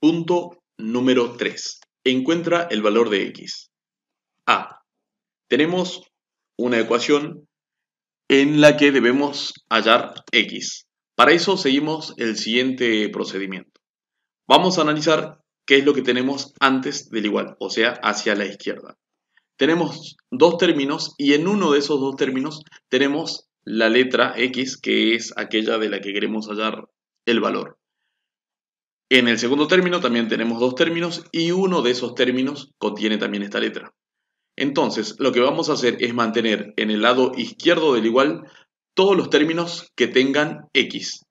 Punto número 3. Encuentra el valor de x. A. Tenemos una ecuación en la que debemos hallar x. Para eso seguimos el siguiente procedimiento. Vamos a analizar qué es lo que tenemos antes del igual, o sea, hacia la izquierda. Tenemos dos términos y en uno de esos dos términos tenemos la letra x, que es aquella de la que queremos hallar el valor. En el segundo término también tenemos dos términos y uno de esos términos contiene también esta letra. Entonces, lo que vamos a hacer es mantener en el lado izquierdo del igual todos los términos que tengan x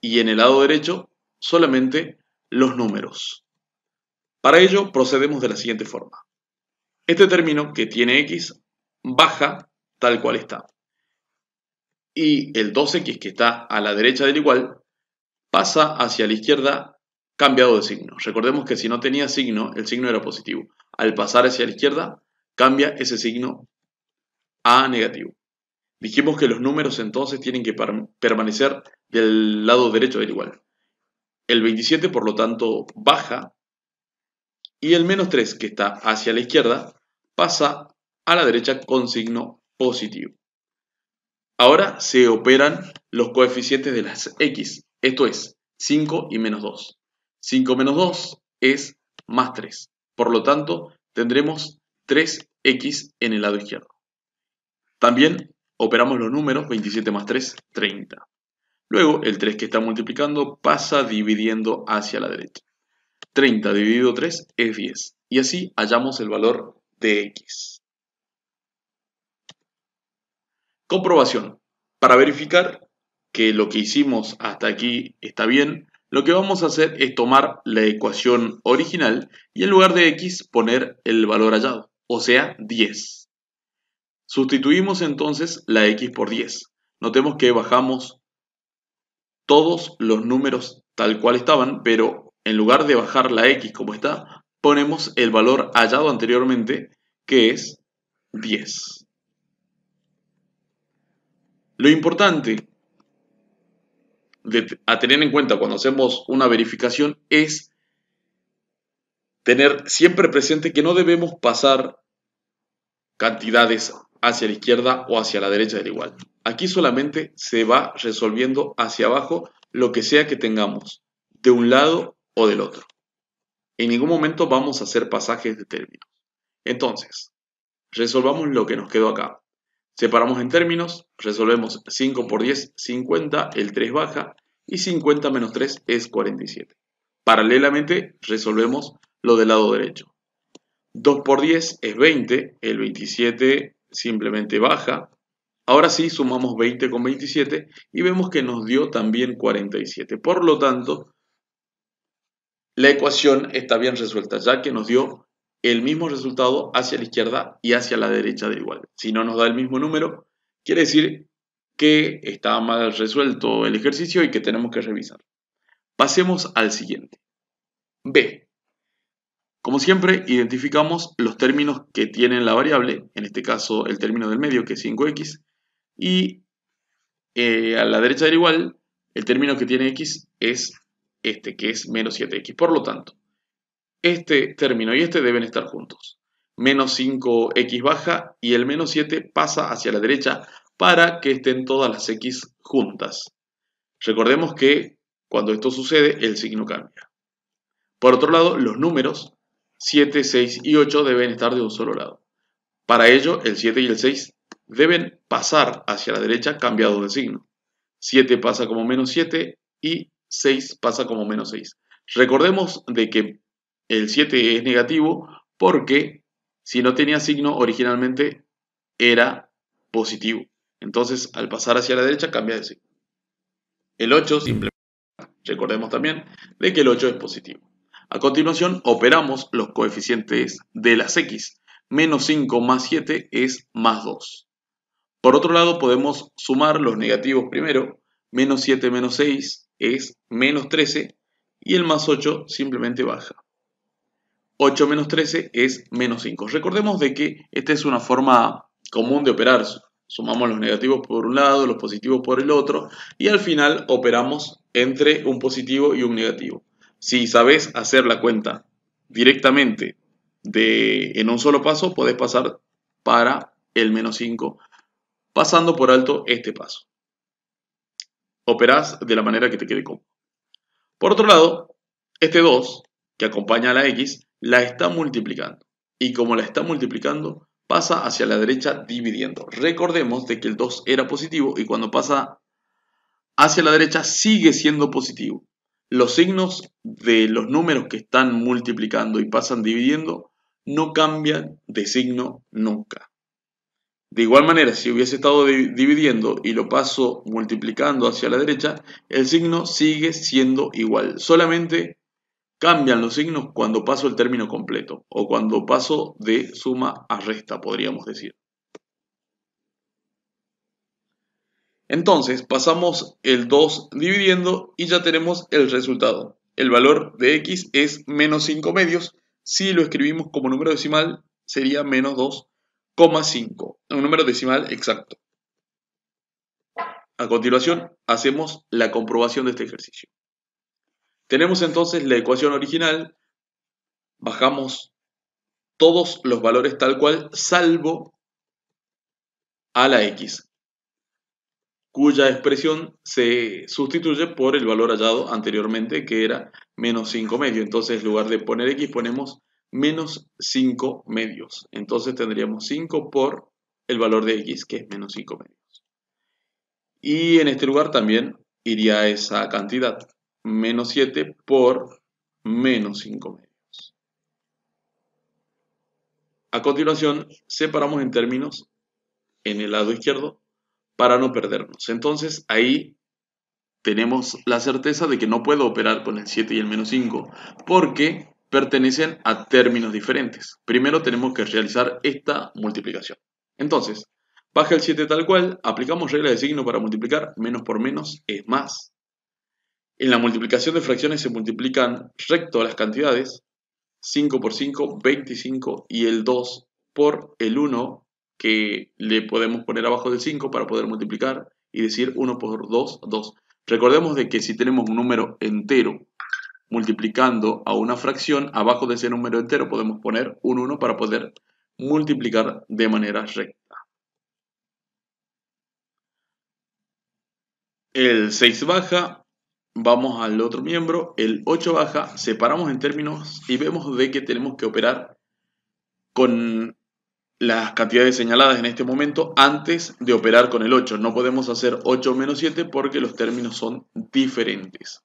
y en el lado derecho solamente los números. Para ello procedemos de la siguiente forma. Este término que tiene x baja tal cual está. Y el 2x que está a la derecha del igual pasa hacia la izquierda cambiado de signo. Recordemos que si no tenía signo, el signo era positivo. Al pasar hacia la izquierda, cambia ese signo a negativo. Dijimos que los números entonces tienen que permanecer del lado derecho del igual. El 27, por lo tanto, baja y el menos 3, que está hacia la izquierda, pasa a la derecha con signo positivo. Ahora se operan los coeficientes de las x, esto es 5 y menos 2. 5 menos 2 es más 3. Por lo tanto, tendremos 3x en el lado izquierdo. También operamos los números 27 más 3, 30. Luego, el 3 que está multiplicando pasa dividiendo hacia la derecha. 30 dividido 3 es 10. Y así hallamos el valor de x. Comprobación. Para verificar que lo que hicimos hasta aquí está bien, lo que vamos a hacer es tomar la ecuación original y en lugar de x poner el valor hallado, o sea 10. Sustituimos entonces la x por 10. Notemos que bajamos todos los números tal cual estaban, pero en lugar de bajar la x como está, ponemos el valor hallado anteriormente, que es 10. Lo importante a tener en cuenta cuando hacemos una verificación es tener siempre presente que no debemos pasar cantidades hacia la izquierda o hacia la derecha del igual. Aquí solamente se va resolviendo hacia abajo lo que sea que tengamos, de un lado o del otro. En ningún momento vamos a hacer pasajes de términos. Entonces, resolvamos lo que nos quedó acá. Separamos en términos, resolvemos 5 por 10, 50, el 3 baja y 50 menos 3 es 47. Paralelamente resolvemos lo del lado derecho. 2 por 10 es 20, el 27 simplemente baja. Ahora sí sumamos 20 con 27 y vemos que nos dio también 47. Por lo tanto, la ecuación está bien resuelta ya que nos dio el mismo resultado hacia la izquierda y hacia la derecha de igual. Si no nos da el mismo número, quiere decir que está mal resuelto el ejercicio y que tenemos que revisar. Pasemos al siguiente. B. Como siempre, identificamos los términos que tienen la variable, en este caso el término del medio, que es 5x, y eh, a la derecha del igual, el término que tiene x es este, que es menos 7x. Por lo tanto, este término y este deben estar juntos. Menos 5x baja y el menos 7 pasa hacia la derecha para que estén todas las x juntas. Recordemos que cuando esto sucede el signo cambia. Por otro lado, los números 7, 6 y 8 deben estar de un solo lado. Para ello, el 7 y el 6 deben pasar hacia la derecha cambiados de signo. 7 pasa como menos 7 y 6 pasa como menos 6. Recordemos de que el 7 es negativo porque si no tenía signo originalmente era positivo. Entonces al pasar hacia la derecha cambia de signo. El 8 simplemente, recordemos también, de que el 8 es positivo. A continuación operamos los coeficientes de las x. Menos 5 más 7 es más 2. Por otro lado podemos sumar los negativos primero. Menos 7 menos 6 es menos 13 y el más 8 simplemente baja. 8 menos 13 es menos 5. Recordemos de que esta es una forma común de operar. Sumamos los negativos por un lado, los positivos por el otro y al final operamos entre un positivo y un negativo. Si sabes hacer la cuenta directamente en un solo paso, podés pasar para el menos 5 pasando por alto este paso. Operás de la manera que te quede cómodo. Por otro lado, este 2, que acompaña a la X, la está multiplicando. Y como la está multiplicando, pasa hacia la derecha dividiendo. Recordemos de que el 2 era positivo y cuando pasa hacia la derecha sigue siendo positivo. Los signos de los números que están multiplicando y pasan dividiendo no cambian de signo nunca. De igual manera, si hubiese estado dividiendo y lo paso multiplicando hacia la derecha, el signo sigue siendo igual. Solamente Cambian los signos cuando paso el término completo o cuando paso de suma a resta, podríamos decir. Entonces pasamos el 2 dividiendo y ya tenemos el resultado. El valor de x es menos 5 medios. Si lo escribimos como número decimal sería menos 2,5. Un número decimal exacto. A continuación hacemos la comprobación de este ejercicio. Tenemos entonces la ecuación original, bajamos todos los valores tal cual, salvo a la x, cuya expresión se sustituye por el valor hallado anteriormente, que era menos 5 medios. Entonces, en lugar de poner x, ponemos menos 5 medios. Entonces tendríamos 5 por el valor de x, que es menos 5 medios. Y en este lugar también iría esa cantidad menos 7 por menos 5 medios. A continuación, separamos en términos en el lado izquierdo para no perdernos. Entonces, ahí tenemos la certeza de que no puedo operar con el 7 y el menos 5 porque pertenecen a términos diferentes. Primero tenemos que realizar esta multiplicación. Entonces, baja el 7 tal cual, aplicamos regla de signo para multiplicar, menos por menos es más. En la multiplicación de fracciones se multiplican recto las cantidades, 5 por 5, 25, y el 2 por el 1, que le podemos poner abajo del 5 para poder multiplicar y decir 1 por 2, 2. Recordemos de que si tenemos un número entero multiplicando a una fracción, abajo de ese número entero podemos poner un 1 para poder multiplicar de manera recta. El 6 baja, vamos al otro miembro, el 8 baja, separamos en términos y vemos de que tenemos que operar con las cantidades señaladas en este momento antes de operar con el 8. No podemos hacer 8 menos 7 porque los términos son diferentes.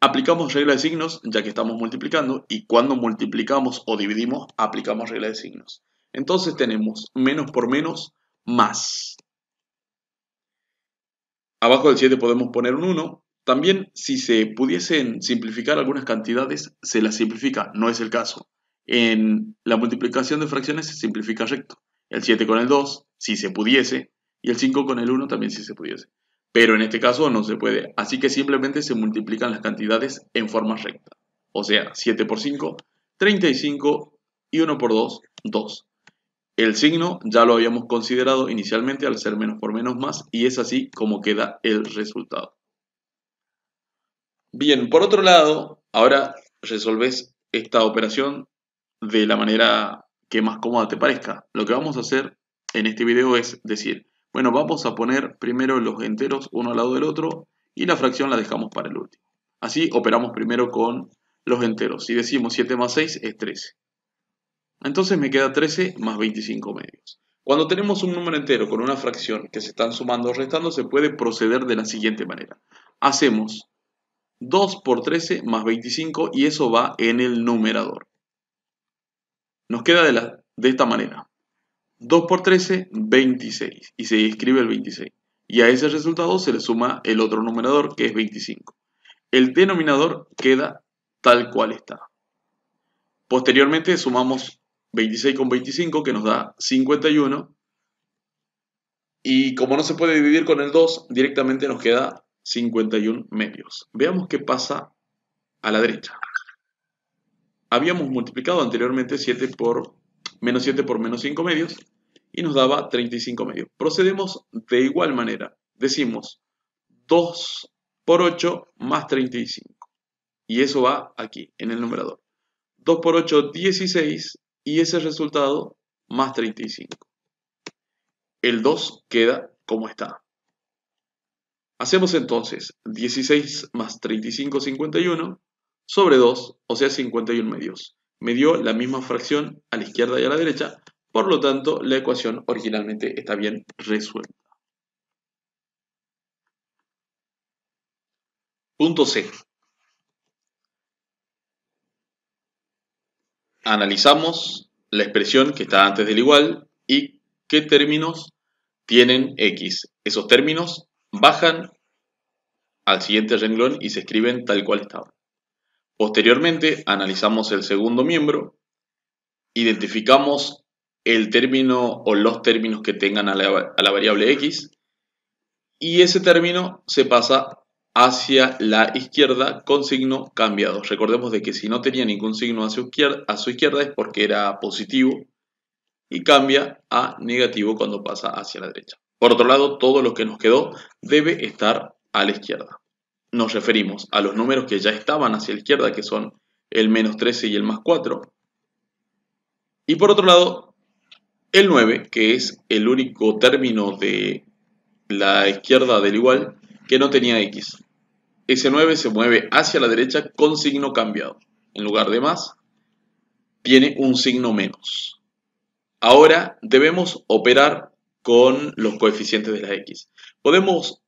Aplicamos regla de signos ya que estamos multiplicando y cuando multiplicamos o dividimos aplicamos regla de signos. Entonces tenemos menos por menos más. Abajo del 7 podemos poner un 1 también si se pudiesen simplificar algunas cantidades, se las simplifica, no es el caso. En la multiplicación de fracciones se simplifica recto. El 7 con el 2, si se pudiese, y el 5 con el 1 también si se pudiese. Pero en este caso no se puede, así que simplemente se multiplican las cantidades en forma recta. O sea, 7 por 5, 35 y 1 por 2, 2. El signo ya lo habíamos considerado inicialmente al ser menos por menos más y es así como queda el resultado. Bien, por otro lado, ahora resolves esta operación de la manera que más cómoda te parezca. Lo que vamos a hacer en este video es decir, bueno, vamos a poner primero los enteros uno al lado del otro y la fracción la dejamos para el último. Así operamos primero con los enteros. Si decimos 7 más 6 es 13. Entonces me queda 13 más 25 medios. Cuando tenemos un número entero con una fracción que se están sumando o restando, se puede proceder de la siguiente manera. Hacemos 2 por 13 más 25 y eso va en el numerador. Nos queda de, la, de esta manera. 2 por 13, 26. Y se escribe el 26. Y a ese resultado se le suma el otro numerador que es 25. El denominador queda tal cual está. Posteriormente sumamos 26 con 25 que nos da 51. Y como no se puede dividir con el 2, directamente nos queda 51 medios. Veamos qué pasa a la derecha. Habíamos multiplicado anteriormente 7 por menos 7 por menos 5 medios y nos daba 35 medios. Procedemos de igual manera. Decimos 2 por 8 más 35. Y eso va aquí, en el numerador. 2 por 8, 16 y ese resultado más 35. El 2 queda como está. Hacemos entonces 16 más 35, 51 sobre 2, o sea 51 medios. Me dio la misma fracción a la izquierda y a la derecha, por lo tanto la ecuación originalmente está bien resuelta. Punto C. Analizamos la expresión que está antes del igual y qué términos tienen x. Esos términos bajan al siguiente renglón y se escriben tal cual estaban. Posteriormente analizamos el segundo miembro, identificamos el término o los términos que tengan a la, variable x y ese término se pasa hacia la izquierda con signo cambiado. Recordemos de que si no tenía ningún signo a su izquierda es porque era positivo y cambia a negativo cuando pasa hacia la derecha. Por otro lado, todo lo que nos quedó debe estar a la izquierda. Nos referimos a los números que ya estaban hacia la izquierda, que son el menos 13 y el más 4. Y por otro lado, el 9, que es el único término de la izquierda del igual que no tenía x. Ese 9 se mueve hacia la derecha con signo cambiado. En lugar de más, tiene un signo menos. Ahora debemos operar con los coeficientes de la x. Podemos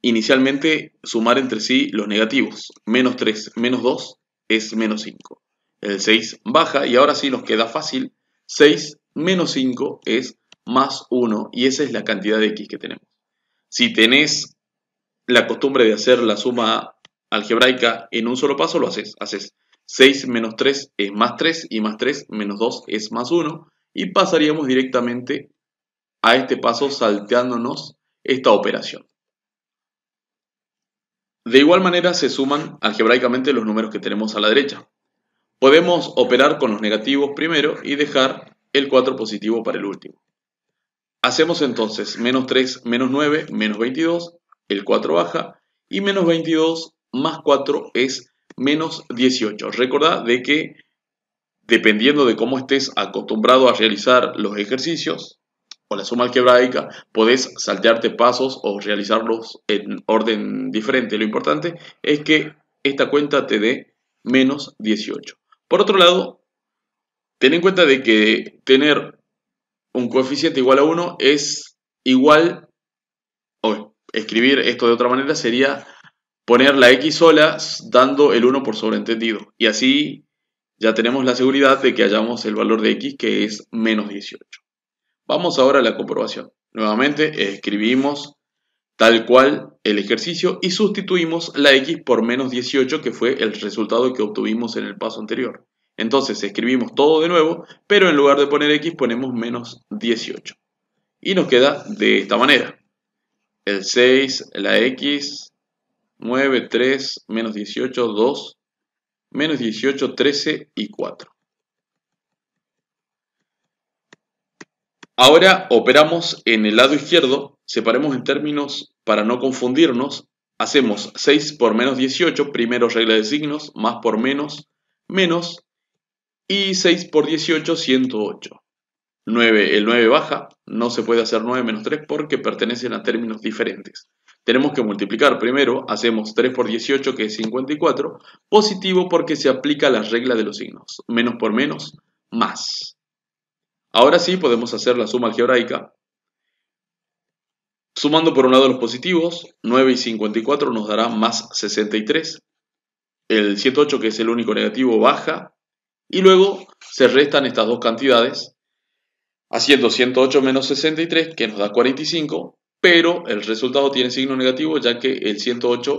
inicialmente sumar entre sí los negativos. Menos 3 menos 2 es menos 5. El 6 baja y ahora sí nos queda fácil. 6 menos 5 es más 1 y esa es la cantidad de x que tenemos. Si tenés la costumbre de hacer la suma algebraica en un solo paso, lo haces. Haces 6 menos 3 es más 3 y más 3 menos 2 es más 1 y pasaríamos directamente a este paso salteándonos esta operación. De igual manera se suman algebraicamente los números que tenemos a la derecha. Podemos operar con los negativos primero y dejar el 4 positivo para el último. Hacemos entonces menos 3 menos 9 menos 22, el 4 baja, y menos 22 más 4 es menos 18. Recordad de que dependiendo de cómo estés acostumbrado a realizar los ejercicios, o la suma algebraica podés saltearte pasos o realizarlos en orden diferente. Lo importante es que esta cuenta te dé menos 18. Por otro lado, ten en cuenta de que tener un coeficiente igual a 1 es igual, o escribir esto de otra manera sería poner la x sola dando el 1 por sobreentendido. Y así ya tenemos la seguridad de que hallamos el valor de x que es menos 18. Vamos ahora a la comprobación. Nuevamente escribimos tal cual el ejercicio y sustituimos la x por menos 18 que fue el resultado que obtuvimos en el paso anterior. Entonces escribimos todo de nuevo, pero en lugar de poner x ponemos menos 18. Y nos queda de esta manera. El 6, la x, 9, 3, menos 18, 2, menos 18, 13 y 4. Ahora operamos en el lado izquierdo, separemos en términos para no confundirnos, hacemos 6 por menos 18, primero regla de signos, más por menos, menos, y 6 por 18, 108. 9, el 9 baja, no se puede hacer 9 menos 3 porque pertenecen a términos diferentes. Tenemos que multiplicar primero, hacemos 3 por 18 que es 54, positivo porque se aplica la regla de los signos, menos por menos, más. Ahora sí podemos hacer la suma algebraica. Sumando por un lado los positivos, 9 y 54 nos dará más 63. El 108, que es el único negativo, baja. Y luego se restan estas dos cantidades, haciendo 108 menos 63, que nos da 45, pero el resultado tiene signo negativo, ya que el 108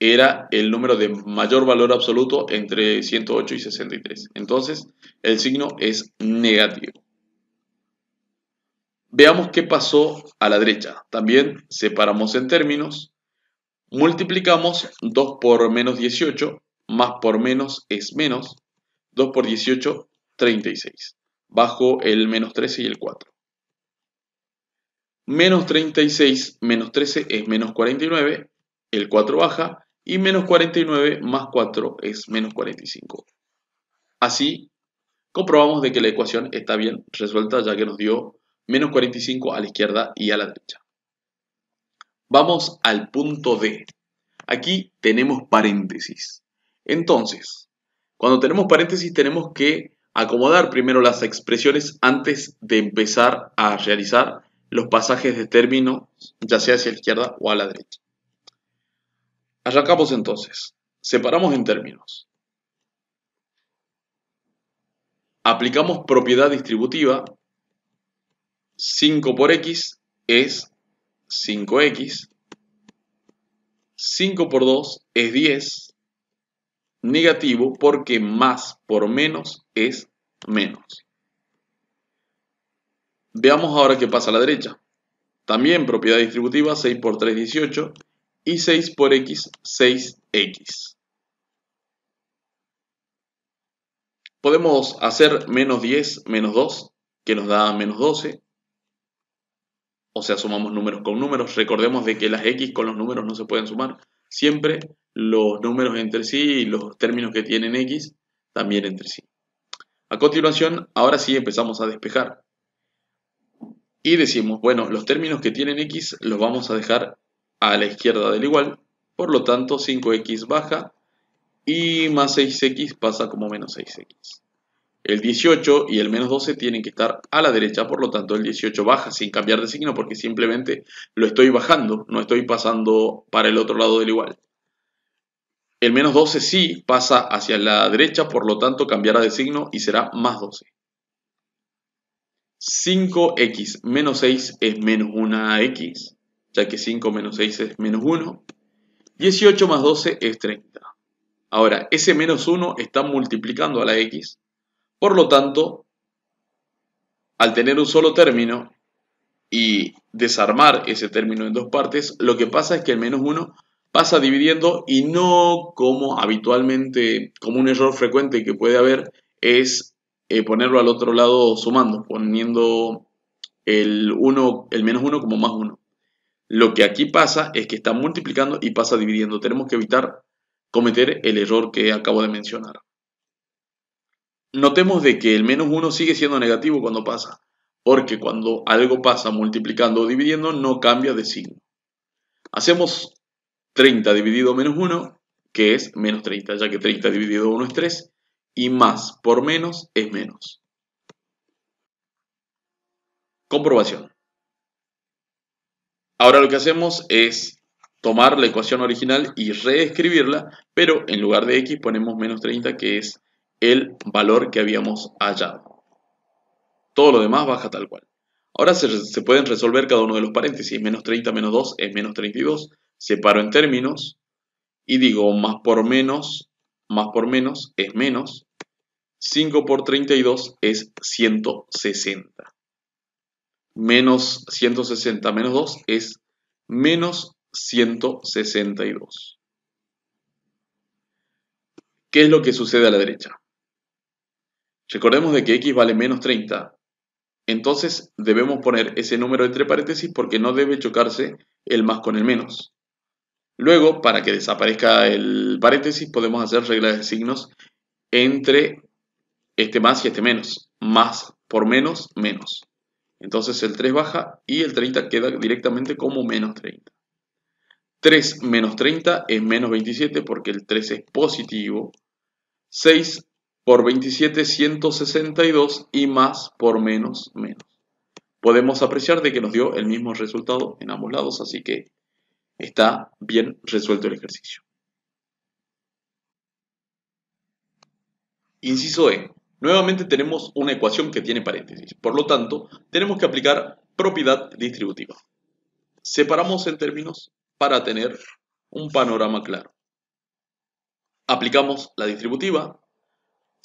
era el número de mayor valor absoluto entre 108 y 63. Entonces, el signo es negativo. Veamos qué pasó a la derecha. También separamos en términos. Multiplicamos 2 por menos 18, más por menos es menos. 2 por 18, 36. Bajo el menos 13 y el 4. Menos 36 menos 13 es menos 49, el 4 baja, y menos 49 más 4 es menos 45. Así, comprobamos de que la ecuación está bien resuelta ya que nos dio menos 45 a la izquierda y a la derecha. Vamos al punto D. Aquí tenemos paréntesis. Entonces, cuando tenemos paréntesis tenemos que acomodar primero las expresiones antes de empezar a realizar los pasajes de término, ya sea hacia la izquierda o a la derecha. Arrancamos entonces. Separamos en términos. Aplicamos propiedad distributiva 5 por x es 5x. 5 por 2 es 10. Negativo porque más por menos es menos. Veamos ahora qué pasa a la derecha. También propiedad distributiva 6 por 3 es 18 y 6 por x 6x. Podemos hacer menos 10 menos 2 que nos da menos 12 o sea, sumamos números con números. Recordemos de que las X con los números no se pueden sumar. Siempre los números entre sí y los términos que tienen X también entre sí. A continuación, ahora sí empezamos a despejar. Y decimos, bueno, los términos que tienen X los vamos a dejar a la izquierda del igual. Por lo tanto, 5X baja y más 6X pasa como menos 6X. El 18 y el menos 12 tienen que estar a la derecha, por lo tanto el 18 baja sin cambiar de signo porque simplemente lo estoy bajando, no estoy pasando para el otro lado del igual. El menos 12 sí pasa hacia la derecha, por lo tanto cambiará de signo y será más 12. 5x menos 6 es menos 1x, ya que 5 menos 6 es menos 1. 18 más 12 es 30. Ahora, ese menos 1 está multiplicando a la x, por lo tanto, al tener un solo término y desarmar ese término en dos partes, lo que pasa es que el menos 1 pasa dividiendo y no como habitualmente, como un error frecuente que puede haber, es eh, ponerlo al otro lado sumando, poniendo el, el menos 1 como más 1. Lo que aquí pasa es que está multiplicando y pasa dividiendo. Tenemos que evitar cometer el error que acabo de mencionar notemos de que el menos 1 sigue siendo negativo cuando pasa, porque cuando algo pasa multiplicando o dividiendo no cambia de signo. Hacemos 30 dividido menos 1, que es menos 30, ya que 30 dividido 1 es 3, y más por menos es menos. Comprobación. Ahora lo que hacemos es tomar la ecuación original y reescribirla, pero en lugar de x ponemos menos 30, que es el valor que habíamos hallado. Todo lo demás baja tal cual. Ahora se, pueden resolver cada uno de los paréntesis. Menos 30 menos 2 es menos 32. Separo en términos y digo más por menos, más por menos es menos. 5 por 32 es 160. Menos 160 menos 2 es menos 162. ¿Qué es lo que sucede a la derecha? Recordemos de que x vale menos 30. Entonces debemos poner ese número entre paréntesis porque no debe chocarse el más con el menos. Luego, para que desaparezca el paréntesis, podemos hacer reglas de signos entre este más y este menos. Más por menos, menos. Entonces el 3 baja y el 30 queda directamente como menos 30. 3 menos 30 es menos 27 porque el 3 es positivo. 6 por 27, 162 y más por menos, menos. Podemos apreciar de que nos dio el mismo resultado en ambos lados, así que está bien resuelto el ejercicio. Inciso E. Nuevamente tenemos una ecuación que tiene paréntesis, por lo tanto, tenemos que aplicar propiedad distributiva. Separamos en términos para tener un panorama claro. Aplicamos la distributiva,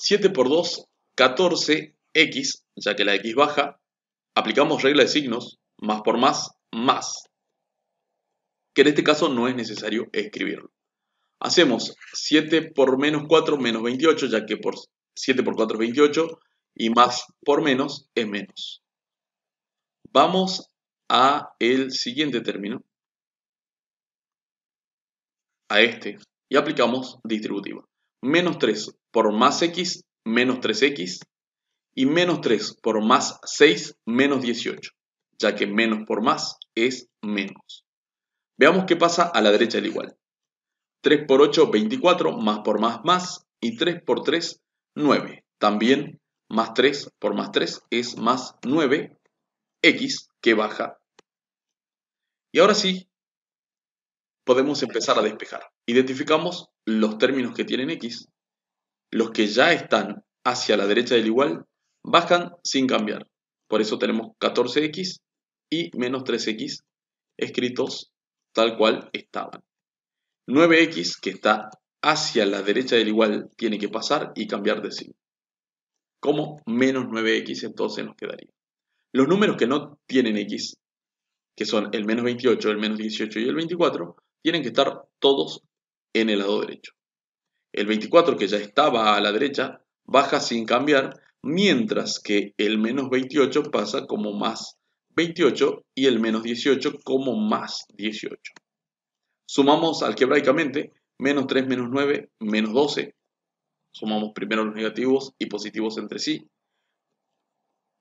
7 por 2, 14x, ya que la x baja, aplicamos regla de signos, más por más, más, que en este caso no es necesario escribirlo. Hacemos 7 por menos 4 menos 28, ya que por 7 por 4 es 28, y más por menos es menos. Vamos a el siguiente término, a este, y aplicamos distributiva. Menos 3 por más x menos 3x y menos 3 por más 6 menos 18, ya que menos por más es menos. Veamos qué pasa a la derecha del igual. 3 por 8, 24, más por más, más, y 3 por 3, 9. También más 3 por más 3 es más 9x que baja. Y ahora sí, podemos empezar a despejar. Identificamos los términos que tienen x, los que ya están hacia la derecha del igual bajan sin cambiar. Por eso tenemos 14x y menos 3x escritos tal cual estaban. 9x que está hacia la derecha del igual tiene que pasar y cambiar de signo. Como menos 9x entonces nos quedaría. Los números que no tienen x, que son el menos 28, el menos 18 y el 24, tienen que estar todos en el lado derecho. El 24, que ya estaba a la derecha, baja sin cambiar, mientras que el menos 28 pasa como más 28 y el menos 18 como más 18. Sumamos algebraicamente menos 3 menos 9 menos 12. Sumamos primero los negativos y positivos entre sí.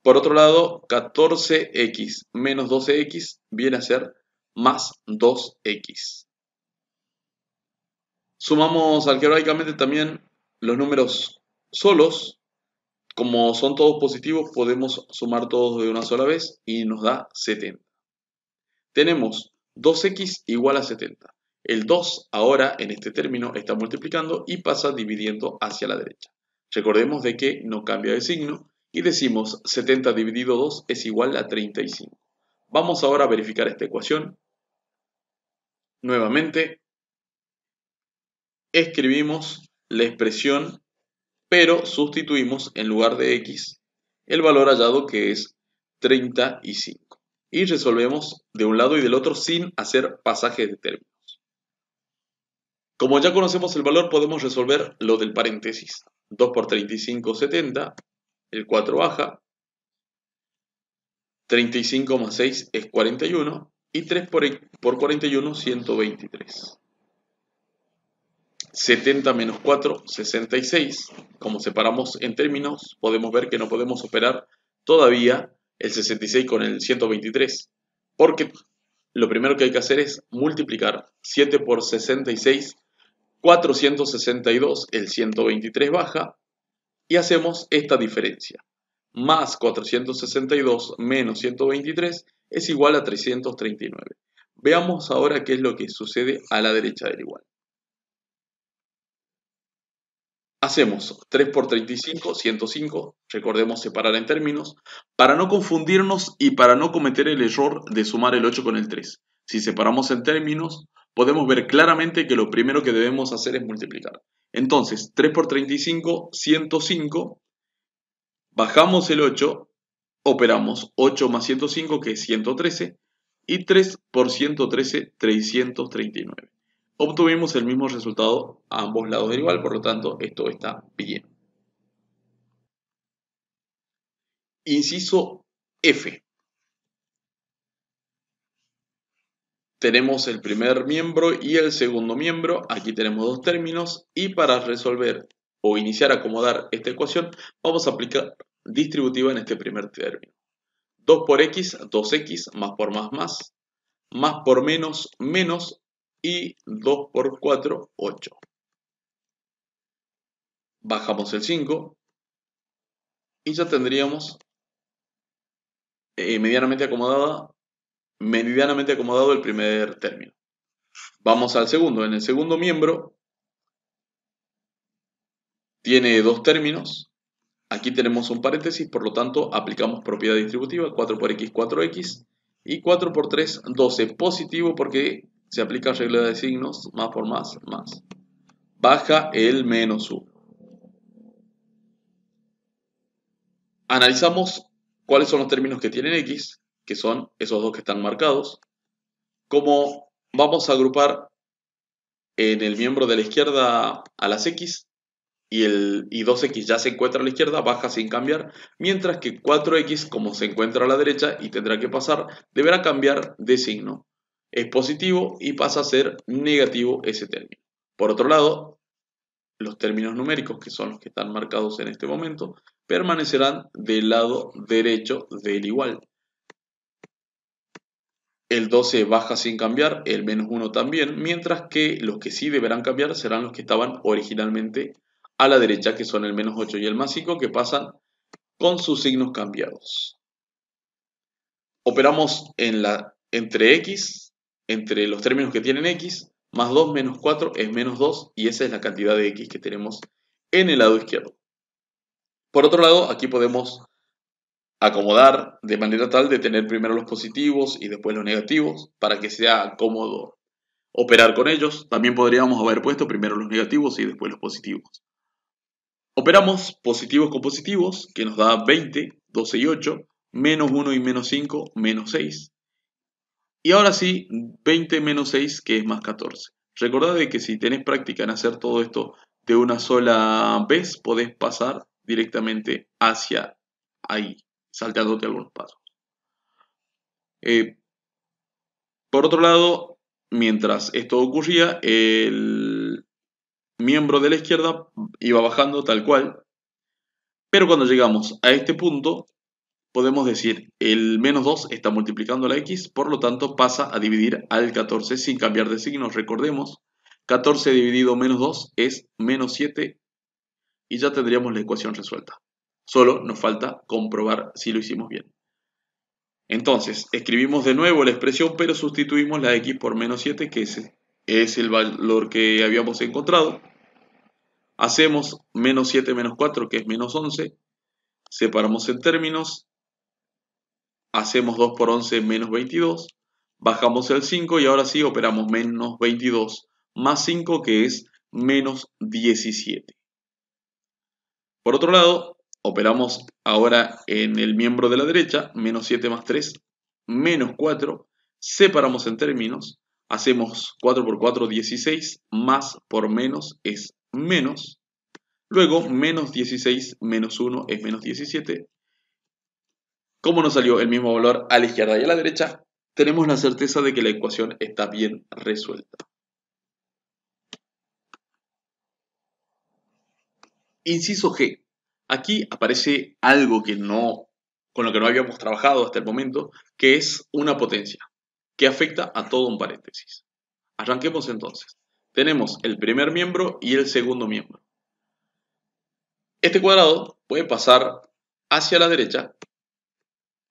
Por otro lado, 14x menos 12x viene a ser más 2x. Sumamos algebraicamente también los números solos. Como son todos positivos, podemos sumar todos de una sola vez y nos da 70. Tenemos 2x igual a 70. El 2 ahora en este término está multiplicando y pasa dividiendo hacia la derecha. Recordemos de que no cambia de signo y decimos 70 dividido 2 es igual a 35. Vamos ahora a verificar esta ecuación. Nuevamente escribimos la expresión pero sustituimos en lugar de x el valor hallado que es 35. Y resolvemos de un lado y del otro sin hacer pasajes de términos. Como ya conocemos el valor, podemos resolver lo del paréntesis. 2 por 35, 70. El 4 baja. 35 más 6 es 41. Y 3 por, por 41, 123. 70 menos 4, 66. Como separamos en términos, podemos ver que no podemos operar todavía el 66 con el 123, porque lo primero que hay que hacer es multiplicar 7 por 66, 462, el 123 baja, y hacemos esta diferencia. Más 462 menos 123 es igual a 339. Veamos ahora qué es lo que sucede a la derecha del igual. Hacemos 3 por 35, 105, recordemos separar en términos, para no confundirnos y para no cometer el error de sumar el 8 con el 3. Si separamos en términos, podemos ver claramente que lo primero que debemos hacer es multiplicar. Entonces, 3 por 35, 105, bajamos el 8, operamos 8 más 105, que es 113, y 3 por 113, 339 obtuvimos el mismo resultado a ambos lados del igual, por lo tanto, esto está bien. Inciso F. Tenemos el primer miembro y el segundo miembro. Aquí tenemos dos términos y para resolver o iniciar a acomodar esta ecuación, vamos a aplicar distributiva en este primer término. 2 por x, 2x, más por más, más, más por menos, menos, y 2 por 4, 8. Bajamos el 5 y ya tendríamos eh, medianamente acomodado el primer término. Vamos al segundo. En el segundo miembro tiene dos términos. Aquí tenemos un paréntesis, por lo tanto aplicamos propiedad distributiva 4 por x, 4x y 4 por 3, 12 positivo porque se aplica regla de signos, más por más, más. Baja el menos 1. Analizamos cuáles son los términos que tienen X, que son esos dos que están marcados. Como vamos a agrupar en el miembro de la izquierda a las X, y, el, y 2x ya se encuentra a la izquierda, baja sin cambiar, mientras que 4x, como se encuentra a la derecha y tendrá que pasar, deberá cambiar de signo es positivo y pasa a ser negativo ese término. Por otro lado, los términos numéricos, que son los que están marcados en este momento, permanecerán del lado derecho del igual. El 12 baja sin cambiar, el menos 1 también, mientras que los que sí deberán cambiar serán los que estaban originalmente a la derecha, que son el menos 8 y el más 5, que pasan con sus signos cambiados. Operamos en la, entre x entre los términos que tienen x, más 2 menos 4 es menos 2 y esa es la cantidad de x que tenemos en el lado izquierdo. Por otro lado, aquí podemos acomodar de manera tal de tener primero los positivos y después los negativos para que sea cómodo operar con ellos. También podríamos haber puesto primero los negativos y después los positivos. Operamos positivos con positivos, que nos da 20, 12 y 8, menos 1 y menos 5, menos 6. Y ahora sí, 20 menos 6, que es más 14. Recordad de que si tenés práctica en hacer todo esto de una sola vez, podés pasar directamente hacia ahí, saltándote algunos pasos. Eh, por otro lado, mientras esto ocurría, el miembro de la izquierda iba bajando tal cual, pero cuando llegamos a este punto, podemos decir el menos 2 está multiplicando la x, por lo tanto pasa a dividir al 14 sin cambiar de signos. Recordemos, 14 dividido menos 2 es menos 7 y ya tendríamos la ecuación resuelta. Solo nos falta comprobar si lo hicimos bien. Entonces, escribimos de nuevo la expresión, pero sustituimos la x por menos 7, que es el valor que habíamos encontrado. Hacemos menos 7 menos 4, que es menos 11. Separamos en términos, hacemos 2 por 11 menos 22, bajamos el 5 y ahora sí operamos menos 22 más 5 que es menos 17. Por otro lado, operamos ahora en el miembro de la derecha, menos 7 más 3, menos 4, separamos en términos, hacemos 4 por 4, 16, más por menos es menos, luego menos 16 menos 1 es menos 17, como nos salió el mismo valor a la izquierda y a la derecha, tenemos la certeza de que la ecuación está bien resuelta. Inciso G. Aquí aparece algo que no, con lo que no habíamos trabajado hasta el momento, que es una potencia, que afecta a todo un paréntesis. Arranquemos entonces. Tenemos el primer miembro y el segundo miembro. Este cuadrado puede pasar hacia la derecha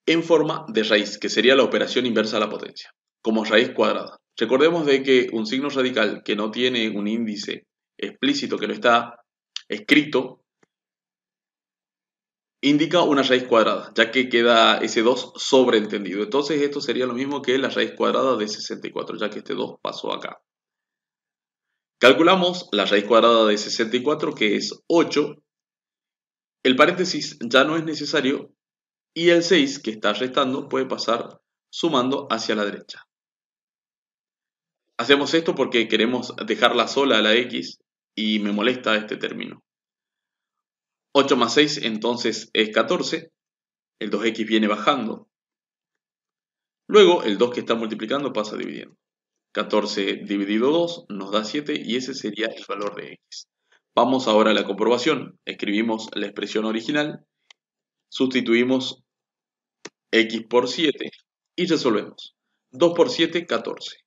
en forma de raíz, que sería la operación inversa a la potencia, como raíz cuadrada. Recordemos de que un signo radical que no tiene un índice explícito que no está escrito, indica una raíz cuadrada, ya que queda ese 2 sobreentendido. Entonces esto sería lo mismo que la raíz cuadrada de 64, ya que este 2 pasó acá. Calculamos la raíz cuadrada de 64, que es 8. El paréntesis ya no es necesario y el 6 que está restando puede pasar sumando hacia la derecha. Hacemos esto porque queremos dejarla sola a la x y me molesta este término. 8 más 6 entonces es 14, el 2x viene bajando. Luego el 2 que está multiplicando pasa dividiendo. 14 dividido 2 nos da 7 y ese sería el valor de x. Vamos ahora a la comprobación. Escribimos la expresión original, sustituimos x por 7 y resolvemos. 2 por 7, 14.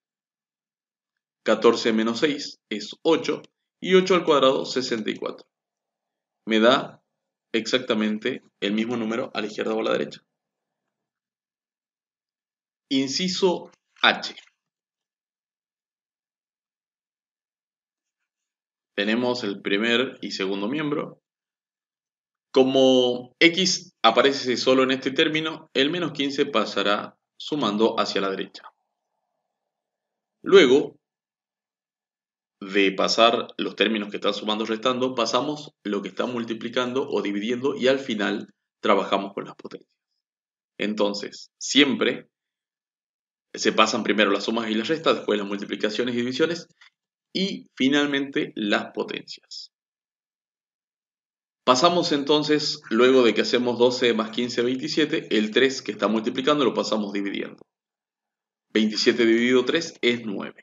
14 menos 6 es 8 y 8 al cuadrado, 64. Me da exactamente el mismo número a la izquierda o a la derecha. Inciso H. Tenemos el primer y segundo miembro, como x aparece solo en este término, el menos 15 pasará sumando hacia la derecha. Luego de pasar los términos que están sumando restando, pasamos lo que está multiplicando o dividiendo y al final trabajamos con las potencias. Entonces, siempre se pasan primero las sumas y las restas, después las multiplicaciones y divisiones y finalmente las potencias. Pasamos entonces, luego de que hacemos 12 más 15, 27, el 3 que está multiplicando lo pasamos dividiendo. 27 dividido 3 es 9.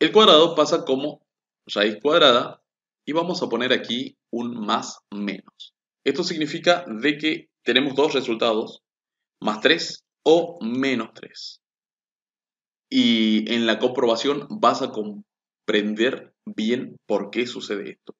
El cuadrado pasa como raíz cuadrada y vamos a poner aquí un más menos. Esto significa de que tenemos dos resultados, más 3 o menos 3. Y en la comprobación vas a comprender bien por qué sucede esto.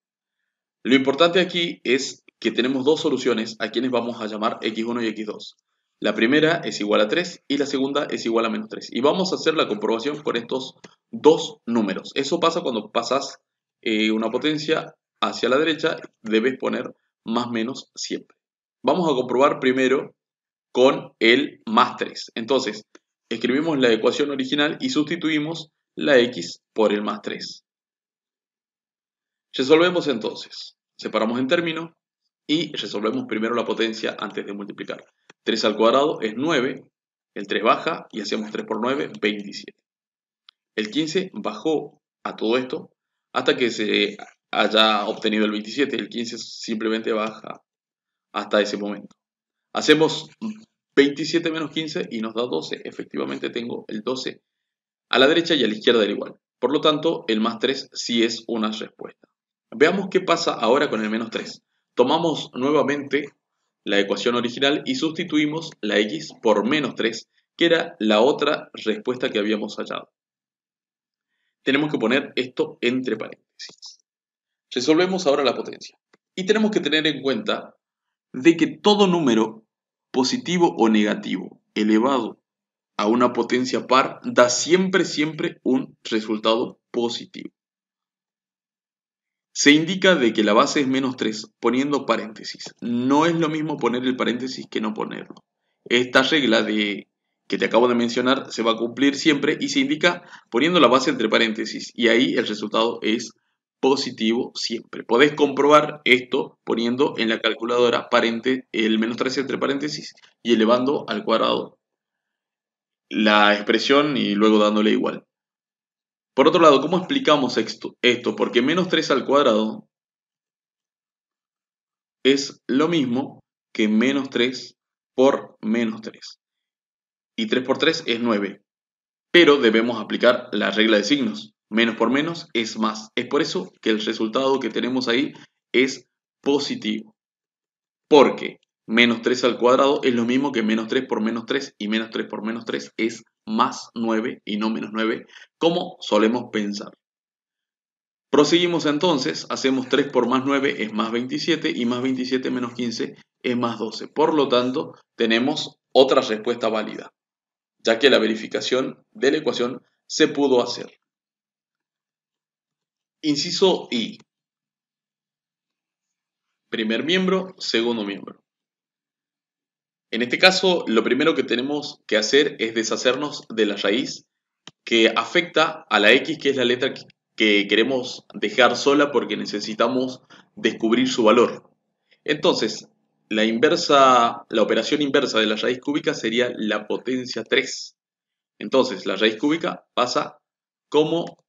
Lo importante aquí es que tenemos dos soluciones a quienes vamos a llamar x1 y x2. La primera es igual a 3 y la segunda es igual a menos 3. Y vamos a hacer la comprobación con estos dos números. Eso pasa cuando pasas eh, una potencia hacia la derecha, debes poner más menos siempre. Vamos a comprobar primero con el más 3. Entonces, escribimos la ecuación original y sustituimos la x por el más 3. Resolvemos entonces. Separamos en términos y resolvemos primero la potencia antes de multiplicar. 3 al cuadrado es 9, el 3 baja y hacemos 3 por 9, 27. El 15 bajó a todo esto hasta que se haya obtenido el 27. El 15 simplemente baja hasta ese momento. Hacemos 27 menos 15 y nos da 12. Efectivamente tengo el 12 a la derecha y a la izquierda del igual. Por lo tanto, el más 3 sí es una respuesta. Veamos qué pasa ahora con el menos 3. Tomamos nuevamente la ecuación original y sustituimos la x por menos 3, que era la otra respuesta que habíamos hallado. Tenemos que poner esto entre paréntesis. Resolvemos ahora la potencia. Y tenemos que tener en cuenta de que todo número positivo o negativo elevado a una potencia par da siempre, siempre un resultado positivo. Se indica de que la base es menos 3 poniendo paréntesis. No es lo mismo poner el paréntesis que no ponerlo. Esta regla de que te acabo de mencionar se va a cumplir siempre y se indica poniendo la base entre paréntesis y ahí el resultado es positivo siempre. Podés comprobar esto poniendo en la calculadora el menos 3 entre paréntesis y elevando al cuadrado la expresión y luego dándole igual. Por otro lado, ¿cómo explicamos esto? Porque menos 3 al cuadrado es lo mismo que menos 3 por menos 3. Y 3 por 3 es 9. Pero debemos aplicar la regla de signos. Menos por menos es más. Es por eso que el resultado que tenemos ahí es positivo. Porque Menos 3 al cuadrado es lo mismo que menos 3 por menos 3 y menos 3 por menos 3 es más 9 y no menos 9, como solemos pensar. Proseguimos entonces, hacemos 3 por más 9 es más 27 y más 27 menos 15 es más 12. Por lo tanto, tenemos otra respuesta válida, ya que la verificación de la ecuación se pudo hacer. Inciso I. Primer miembro, segundo miembro. En este caso, lo primero que tenemos que hacer es deshacernos de la raíz que afecta a la X, que es la letra que queremos dejar sola porque necesitamos descubrir su valor. Entonces, la inversa, la operación inversa de la raíz cúbica sería la potencia 3. Entonces, la raíz cúbica pasa como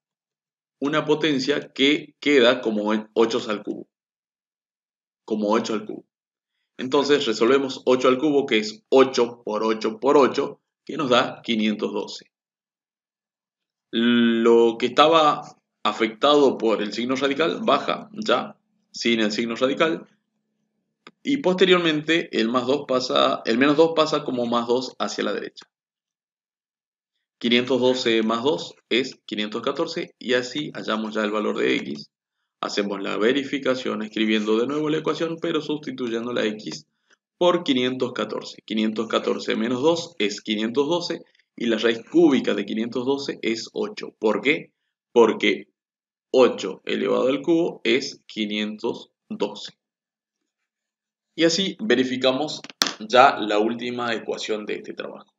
una potencia que queda como 8 al cubo. Como 8 al cubo. Entonces resolvemos 8 al cubo, que es 8 por 8 por 8, que nos da 512. Lo que estaba afectado por el signo radical baja ya sin el signo radical. Y posteriormente el, 2 pasa, el menos 2 pasa como más 2 hacia la derecha. 512 más 2 es 514 y así hallamos ya el valor de x Hacemos la verificación escribiendo de nuevo la ecuación, pero sustituyendo la x por 514. 514 menos 2 es 512 y la raíz cúbica de 512 es 8. ¿Por qué? Porque 8 elevado al cubo es 512. Y así verificamos ya la última ecuación de este trabajo.